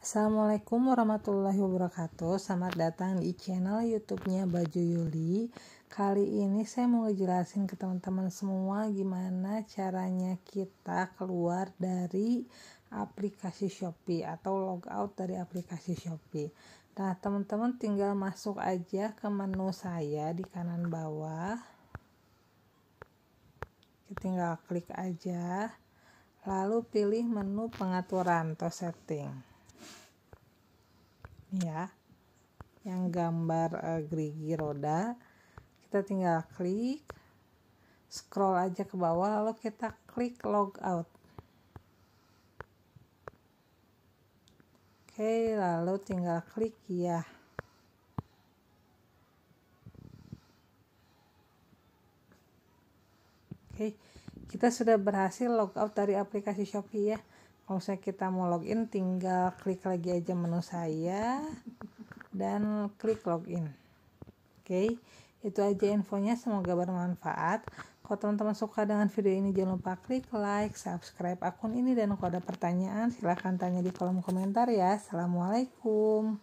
Assalamualaikum warahmatullahi wabarakatuh Selamat datang di channel youtube-nya Baju Yuli Kali ini saya mau ngejelasin ke teman-teman semua Gimana caranya kita keluar dari aplikasi Shopee Atau logout dari aplikasi Shopee Nah teman-teman tinggal masuk aja ke menu saya di kanan bawah Kita tinggal klik aja Lalu pilih menu pengaturan atau setting ya yang gambar uh, gerigi roda kita tinggal klik scroll aja ke bawah lalu kita klik log out oke lalu tinggal klik ya oke kita sudah berhasil log out dari aplikasi Shopee ya kalau saya kita mau login tinggal klik lagi aja menu saya dan klik login oke okay. itu aja infonya semoga bermanfaat kalau teman-teman suka dengan video ini jangan lupa klik like subscribe akun ini dan kalau ada pertanyaan silahkan tanya di kolom komentar ya assalamualaikum